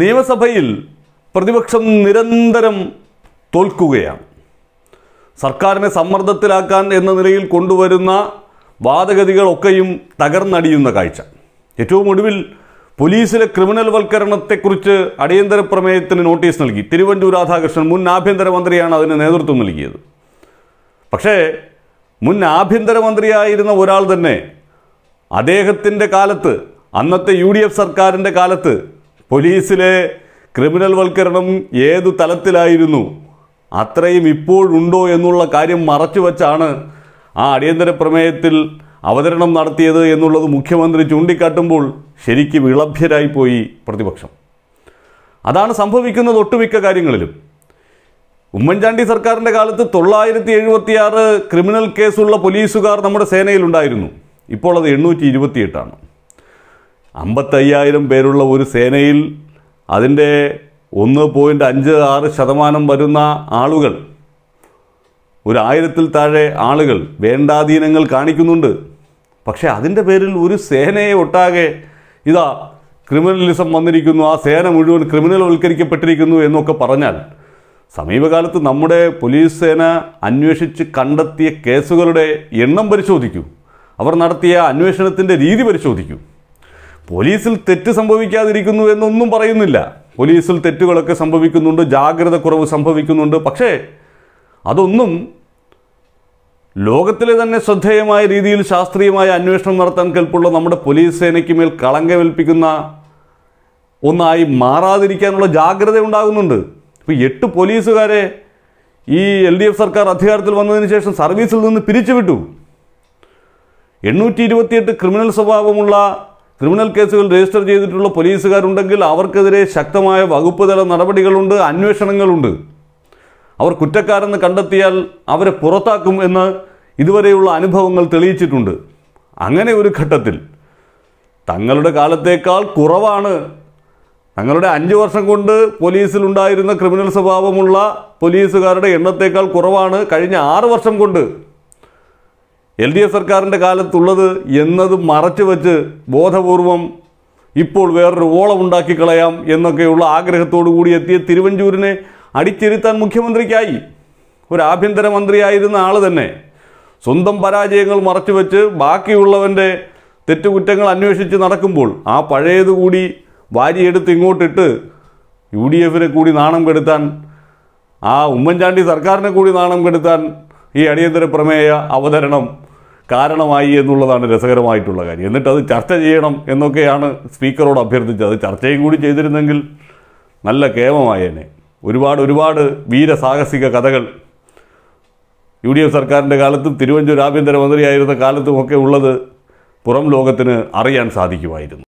നിയമസഭയിൽ പ്രതിപക്ഷം നിരന്തരം തോൽക്കുകയാണ് സർക്കാരിനെ സമ്മർദ്ദത്തിലാക്കാൻ എന്ന നിലയിൽ കൊണ്ടുവരുന്ന വാദഗതികളൊക്കെയും തകർന്നടിയുന്ന കാഴ്ച ഏറ്റവും ഒടുവിൽ പോലീസിലെ ക്രിമിനൽ വൽക്കരണത്തെക്കുറിച്ച് അടിയന്തര പ്രമേയത്തിന് നോട്ടീസ് നൽകി തിരുവനന്തപുരം രാധാകൃഷ്ണൻ മുൻ ആഭ്യന്തരമന്ത്രിയാണ് അതിന് നേതൃത്വം നൽകിയത് പക്ഷേ മുൻ ആഭ്യന്തരമന്ത്രിയായിരുന്ന ഒരാൾ തന്നെ അദ്ദേഹത്തിൻ്റെ കാലത്ത് അന്നത്തെ യു ഡി എഫ് സർക്കാരിൻ്റെ കാലത്ത് പോലീസിലെ ക്രിമിനൽ വൽക്കരണം ഏതു തലത്തിലായിരുന്നു അത്രയും ഇപ്പോഴുണ്ടോ എന്നുള്ള കാര്യം മറച്ചു വച്ചാണ് ആ അടിയന്തര പ്രമേയത്തിൽ അവതരണം നടത്തിയത് എന്നുള്ളത് മുഖ്യമന്ത്രി ചൂണ്ടിക്കാട്ടുമ്പോൾ ശരിക്കും വിളഭ്യരായിപ്പോയി പോയി പ്രതിപക്ഷം അതാണ് സംഭവിക്കുന്നത് ഒട്ടുമിക്ക കാര്യങ്ങളിലും ഉമ്മൻചാണ്ടി സർക്കാരിൻ്റെ കാലത്ത് തൊള്ളായിരത്തി എഴുപത്തിയാറ് ക്രിമിനൽ കേസുള്ള പോലീസുകാർ നമ്മുടെ സേനയിലുണ്ടായിരുന്നു ഇപ്പോൾ അത് എണ്ണൂറ്റി ഇരുപത്തിയെട്ടാണ് അമ്പത്തയ്യായിരം പേരുള്ള ഒരു സേനയിൽ അതിൻ്റെ ഒന്ന് പോയിൻ്റ് അഞ്ച് ആറ് ശതമാനം വരുന്ന ആളുകൾ ഒരു ആയിരത്തിൽ താഴെ ആളുകൾ വേണ്ടാധീനങ്ങൾ കാണിക്കുന്നുണ്ട് പക്ഷേ അതിൻ്റെ പേരിൽ ഒരു സേനയെ ഒട്ടാകെ ഇതാ ക്രിമിനലിസം വന്നിരിക്കുന്നു ആ സേന മുഴുവൻ ക്രിമിനൽവൽക്കരിക്കപ്പെട്ടിരിക്കുന്നു എന്നൊക്കെ പറഞ്ഞാൽ സമീപകാലത്ത് നമ്മുടെ പോലീസ് സേന അന്വേഷിച്ച് കണ്ടെത്തിയ കേസുകളുടെ എണ്ണം പരിശോധിക്കൂ അവർ നടത്തിയ അന്വേഷണത്തിൻ്റെ രീതി പരിശോധിക്കൂ പോലീസിൽ തെറ്റ് സംഭവിക്കാതിരിക്കുന്നു എന്നൊന്നും പറയുന്നില്ല പോലീസിൽ തെറ്റുകളൊക്കെ സംഭവിക്കുന്നുണ്ട് ജാഗ്രത കുറവ് സംഭവിക്കുന്നുണ്ട് പക്ഷേ അതൊന്നും ലോകത്തിലെ തന്നെ ശ്രദ്ധേയമായ രീതിയിൽ ശാസ്ത്രീയമായ അന്വേഷണം നടത്താൻ കെൽപ്പുള്ള നമ്മുടെ പോലീസ് സേനയ്ക്ക് മേൽ കളങ്കമേൽപ്പിക്കുന്ന ഒന്നായി മാറാതിരിക്കാനുള്ള ജാഗ്രത ഉണ്ടാകുന്നുണ്ട് ഇപ്പോൾ എട്ട് പോലീസുകാരെ ഈ എൽ ഡി എഫ് സർക്കാർ അധികാരത്തിൽ വന്നതിന് ശേഷം സർവീസിൽ നിന്ന് പിരിച്ചുവിട്ടു എണ്ണൂറ്റി ഇരുപത്തിയെട്ട് ക്രിമിനൽ സ്വഭാവമുള്ള ക്രിമിനൽ കേസുകൾ രജിസ്റ്റർ ചെയ്തിട്ടുള്ള പോലീസുകാരുണ്ടെങ്കിൽ അവർക്കെതിരെ ശക്തമായ വകുപ്പ് തല നടപടികളുണ്ട് അന്വേഷണങ്ങളുണ്ട് അവർ കുറ്റക്കാരെന്ന് കണ്ടെത്തിയാൽ അവരെ പുറത്താക്കും എന്ന് ഇതുവരെയുള്ള അനുഭവങ്ങൾ തെളിയിച്ചിട്ടുണ്ട് അങ്ങനെ ഒരു ഘട്ടത്തിൽ തങ്ങളുടെ കാലത്തേക്കാൾ കുറവാണ് തങ്ങളുടെ അഞ്ച് വർഷം കൊണ്ട് പോലീസിലുണ്ടായിരുന്ന ക്രിമിനൽ സ്വഭാവമുള്ള പോലീസുകാരുടെ എണ്ണത്തേക്കാൾ കുറവാണ് കഴിഞ്ഞ ആറ് വർഷം കൊണ്ട് എൽ ഡി എഫ് സർക്കാരിൻ്റെ കാലത്തുള്ളത് എന്നത് മറച്ചു വച്ച് ബോധപൂർവം ഇപ്പോൾ വേറൊരു ഓളം ഉണ്ടാക്കി കളയാം എന്നൊക്കെയുള്ള ആഗ്രഹത്തോടു കൂടി എത്തിയ തിരുവഞ്ചൂരിനെ അടിച്ചിരുത്താൻ മുഖ്യമന്ത്രിക്കായി ഒരു ആഭ്യന്തരമന്ത്രിയായിരുന്ന ആൾ തന്നെ സ്വന്തം പരാജയങ്ങൾ മറച്ചു വച്ച് ബാക്കിയുള്ളവൻ്റെ തെറ്റുകുറ്റങ്ങൾ അന്വേഷിച്ച് നടക്കുമ്പോൾ ആ പഴയത് കൂടി വാരിയെടുത്ത് ഇങ്ങോട്ടിട്ട് യു ഡി എഫിനെ കൂടി നാണം കെടുത്താൻ ആ ഉമ്മൻചാണ്ടി സർക്കാരിനെ കൂടി നാണം കെടുത്താൻ ഈ അടിയന്തര പ്രമേയ അവതരണം കാരണമായി എന്നുള്ളതാണ് രസകരമായിട്ടുള്ള കാര്യം എന്നിട്ട് അത് ചർച്ച ചെയ്യണം എന്നൊക്കെയാണ് സ്പീക്കറോട് അഭ്യർത്ഥിച്ചത് ചർച്ചയും കൂടി ചെയ്തിരുന്നെങ്കിൽ നല്ല കേമമായേനെ ഒരുപാട് ഒരുപാട് വീരസാഹസിക കഥകൾ യു ഡി എഫ് സർക്കാരിൻ്റെ കാലത്തും തിരുവഞ്ചൂർ ആഭ്യന്തരമന്ത്രിയായിരുന്ന കാലത്തുമൊക്കെ ഉള്ളത് പുറം ലോകത്തിന് അറിയാൻ സാധിക്കുമായിരുന്നു